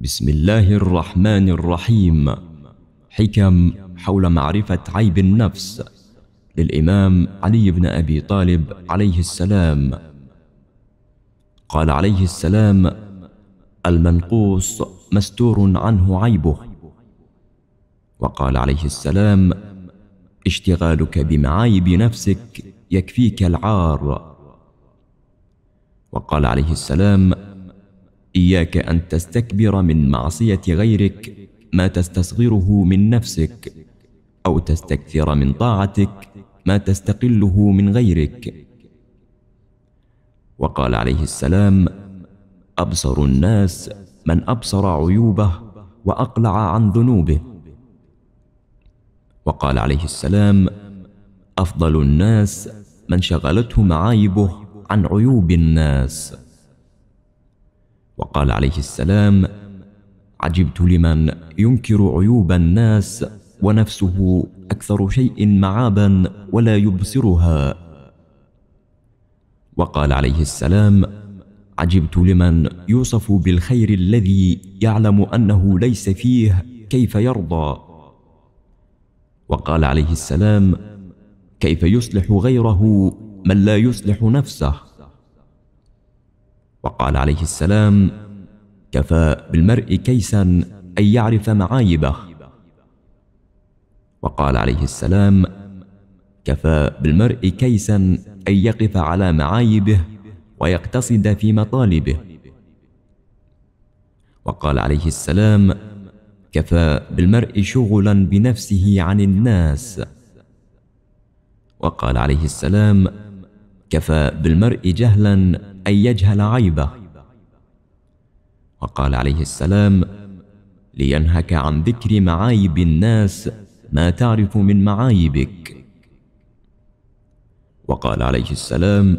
بسم الله الرحمن الرحيم حكم حول معرفة عيب النفس للإمام علي بن أبي طالب عليه السلام قال عليه السلام المنقوص مستور عنه عيبه وقال عليه السلام اشتغالك بمعايب نفسك يكفيك العار وقال عليه السلام إياك أن تستكبر من معصية غيرك ما تستصغره من نفسك أو تستكثر من طاعتك ما تستقله من غيرك وقال عليه السلام أبصر الناس من أبصر عيوبه وأقلع عن ذنوبه وقال عليه السلام أفضل الناس من شغلته معايبه عن عيوب الناس وقال عليه السلام عجبت لمن ينكر عيوب الناس ونفسه أكثر شيء معابا ولا يبصرها وقال عليه السلام عجبت لمن يوصف بالخير الذي يعلم أنه ليس فيه كيف يرضى وقال عليه السلام كيف يصلح غيره من لا يصلح نفسه وقال عليه السلام كفى بالمرء كيسا أن يعرف معايبه وقال عليه السلام كفى بالمرء كيسا أن يقف على معايبه ويقتصد في مطالبه وقال عليه السلام كفى بالمرء شغلا بنفسه عن الناس وقال عليه السلام كفى بالمرء جهلا أن يجهل عيبه وقال عليه السلام لينهك عن ذكر معايب الناس ما تعرف من معايبك وقال عليه السلام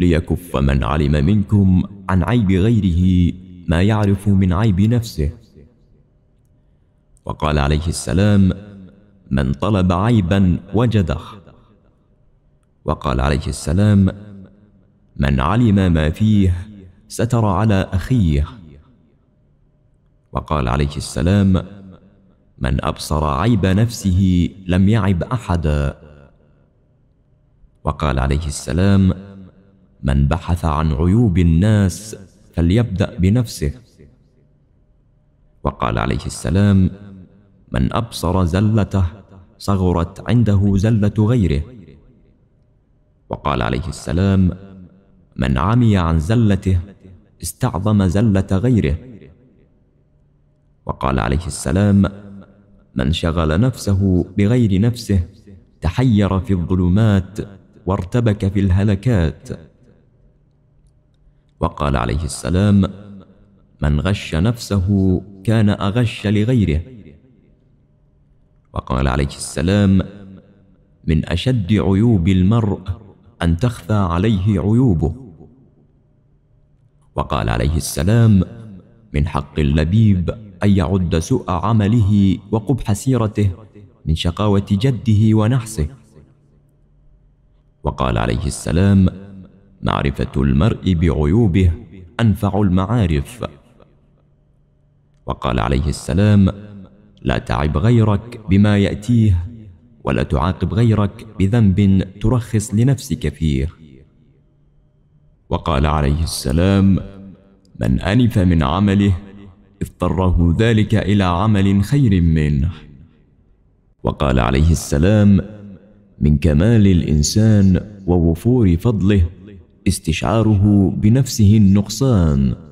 ليكف من علم منكم عن عيب غيره ما يعرف من عيب نفسه وقال عليه السلام من طلب عيبا وجده وقال عليه السلام من علم ما فيه ستر على أخيه وقال عليه السلام من أبصر عيب نفسه لم يعب أحدا وقال عليه السلام من بحث عن عيوب الناس فليبدأ بنفسه وقال عليه السلام من أبصر زلته صغرت عنده زلة غيره وقال عليه السلام من عمي عن زلته استعظم زلة غيره وقال عليه السلام من شغل نفسه بغير نفسه تحير في الظلمات وارتبك في الهلكات وقال عليه السلام من غش نفسه كان أغش لغيره وقال عليه السلام من أشد عيوب المرء أن تخفى عليه عيوبه وقال عليه السلام من حق اللبيب أن يعد سوء عمله وقبح سيرته من شقاوة جده ونحسه وقال عليه السلام معرفة المرء بعيوبه أنفع المعارف وقال عليه السلام لا تعب غيرك بما يأتيه ولا تعاقب غيرك بذنب ترخص لنفسك فيه وقال عليه السلام من أنف من عمله اضطره ذلك إلى عمل خير منه وقال عليه السلام من كمال الإنسان ووفور فضله استشعاره بنفسه النقصان